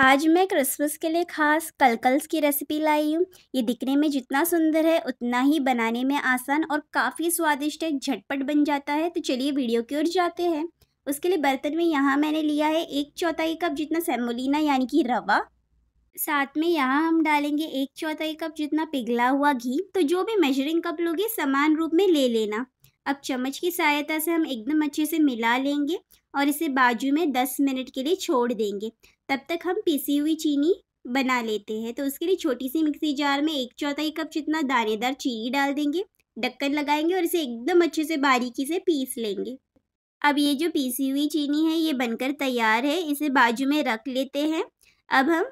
आज मैं क्रिसमस के लिए खास कलकल्स की रेसिपी लाई हूँ ये दिखने में जितना सुंदर है उतना ही बनाने में आसान और काफ़ी स्वादिष्ट है झटपट बन जाता है तो चलिए वीडियो की ओर जाते हैं उसके लिए बर्तन में यहाँ मैंने लिया है एक चौथाई कप जितना सेमोलिना यानी कि रवा साथ में यहाँ हम डालेंगे एक चौथाई कप जितना पिघला हुआ घी तो जो भी मेजरिंग कप लोगे समान रूप में ले लेना अब चम्मच की सहायता से हम एकदम अच्छे से मिला लेंगे और इसे बाजू में 10 मिनट के लिए छोड़ देंगे तब तक हम पीसी हुई चीनी बना लेते हैं तो उसके लिए छोटी सी मिक्सी जार में एक चौथाई कप जितना दानेदार चीनी डाल देंगे ढक्कन लगाएंगे और इसे एकदम अच्छे से बारीकी से पीस लेंगे अब ये जो पीसी हुई चीनी है ये बनकर तैयार है इसे बाजू में रख लेते हैं अब हम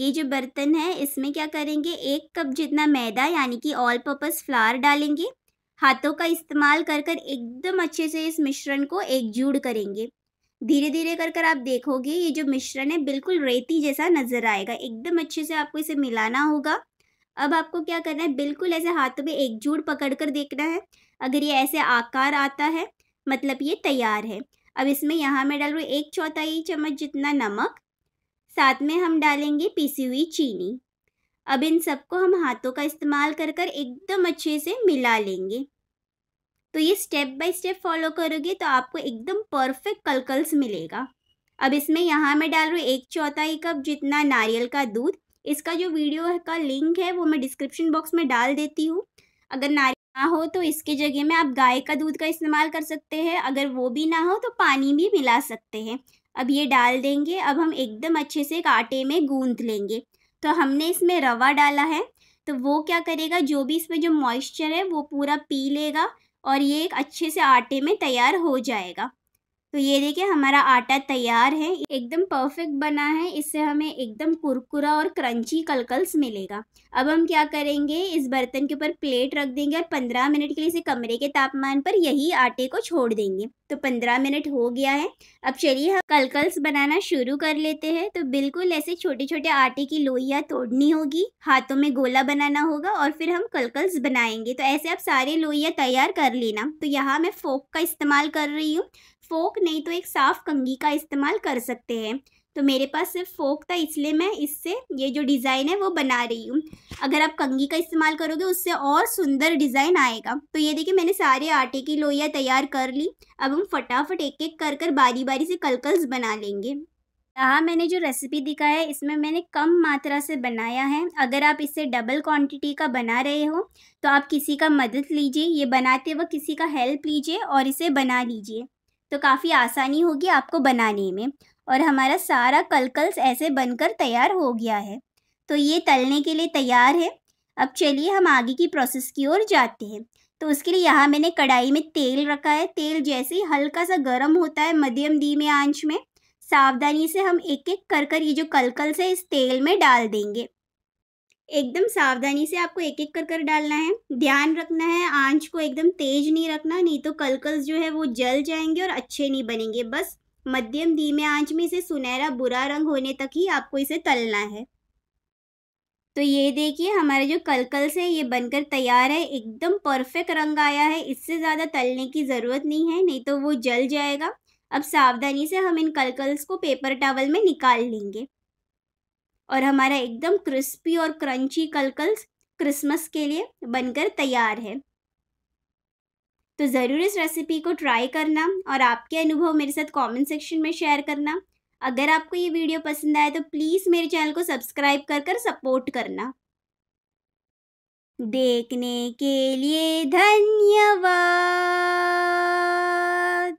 ये जो बर्तन है इसमें क्या करेंगे एक कप जितना मैदा यानी कि ऑल पर्पज़ फ्लार डालेंगे हाथों का इस्तेमाल कर कर एकदम अच्छे से इस मिश्रण को एकजुड़ करेंगे धीरे धीरे कर कर आप देखोगे ये जो मिश्रण है बिल्कुल रेती जैसा नज़र आएगा एकदम अच्छे से आपको इसे मिलाना होगा अब आपको क्या करना है बिल्कुल ऐसे हाथों में एकजुट पकड़ कर देखना है अगर ये ऐसे आकार आता है मतलब ये तैयार है अब इसमें यहाँ मैं डाल रही हूँ एक चौथाई चम्मच जितना नमक साथ में हम डालेंगे पीसी हुई चीनी अब इन सबको हम हाथों का इस्तेमाल कर कर एकदम अच्छे से मिला लेंगे तो ये स्टेप बाय स्टेप फॉलो करोगे तो आपको एकदम परफेक्ट कलकल्स मिलेगा अब इसमें यहाँ मैं डाल रही हूँ एक चौथाई कप जितना नारियल का दूध इसका जो वीडियो का लिंक है वो मैं डिस्क्रिप्शन बॉक्स में डाल देती हूँ अगर नारियल ना हो तो इसके जगह में आप गाय का दूध का इस्तेमाल कर सकते हैं अगर वो भी ना हो तो पानी भी मिला सकते हैं अब ये डाल देंगे अब हम एकदम अच्छे से एक आटे में गूंथ लेंगे तो हमने इसमें रवा डाला है तो वो क्या करेगा जो भी इसमें जो मॉइस्चर है वो पूरा पी लेगा और ये एक अच्छे से आटे में तैयार हो जाएगा तो ये देखिए हमारा आटा तैयार है एकदम परफेक्ट बना है इससे हमें एकदम कुरकुरा और क्रंची कलकल्स मिलेगा अब हम क्या करेंगे इस बर्तन के ऊपर प्लेट रख देंगे और पंद्रह मिनट के लिए इसे कमरे के तापमान पर यही आटे को छोड़ देंगे तो पंद्रह मिनट हो गया है अब चलिए हम कलकल्स बनाना शुरू कर लेते हैं तो बिल्कुल ऐसे छोटे छोटे आटे की लोहिया तोड़नी होगी हाथों में गोला बनाना होगा और फिर हम कलकल्स बनाएंगे तो ऐसे आप सारे लोहिया तैयार कर लेना तो यहाँ मैं फोक का इस्तेमाल कर रही हूँ फोक नहीं तो एक साफ कंगी का इस्तेमाल कर सकते हैं तो मेरे पास सिर्फ फोक था इसलिए मैं इससे ये जो डिज़ाइन है वो बना रही हूँ अगर आप कंगी का इस्तेमाल करोगे उससे और सुंदर डिज़ाइन आएगा तो ये देखिए मैंने सारे आटे की लोइयाँ तैयार कर ली अब हम फटाफट एक एक कर कर बारी बारी से कलकल्स बना लेंगे यहाँ मैंने जो रेसिपी दिखाया है इसमें मैंने कम मात्रा से बनाया है अगर आप इसे डबल क्वांटिटी का बना रहे हो तो आप किसी का मदद लीजिए ये बनाते वक्त किसी का हेल्प लीजिए और इसे बना लीजिए तो काफ़ी आसानी होगी आपको बनाने में और हमारा सारा कलकल्स ऐसे बनकर तैयार हो गया है तो ये तलने के लिए तैयार है अब चलिए हम आगे की प्रोसेस की ओर जाते हैं तो उसके लिए यहाँ मैंने कढ़ाई में तेल रखा है तेल जैसे ही हल्का सा गर्म होता है मध्यम धीमे आंच में सावधानी से हम एक एक कर कर ये जो कलकल्स है इस तेल में डाल देंगे एकदम सावधानी से आपको एक एक कर कर डालना है ध्यान रखना है आंच को एकदम तेज नहीं रखना नहीं तो कलकल जो है वो जल जाएंगे और अच्छे नहीं बनेंगे बस मध्यम धीमे आंच में इसे सुनहरा बुरा रंग होने तक ही आपको इसे तलना है तो ये देखिए हमारे जो कलकल से ये बनकर तैयार है एकदम परफेक्ट रंग आया है इससे ज़्यादा तलने की ज़रूरत नहीं है नहीं तो वो जल जाएगा अब सावधानी से हम इन कलकल्स को पेपर टावल में निकाल लेंगे और हमारा एकदम क्रिस्पी और क्रंची कलकल्स क्रिसमस के लिए बनकर तैयार है तो ज़रूर इस रेसिपी को ट्राई करना और आपके अनुभव मेरे साथ कमेंट सेक्शन में शेयर करना अगर आपको ये वीडियो पसंद आए तो प्लीज़ मेरे चैनल को सब्सक्राइब कर कर सपोर्ट करना देखने के लिए धन्यवाद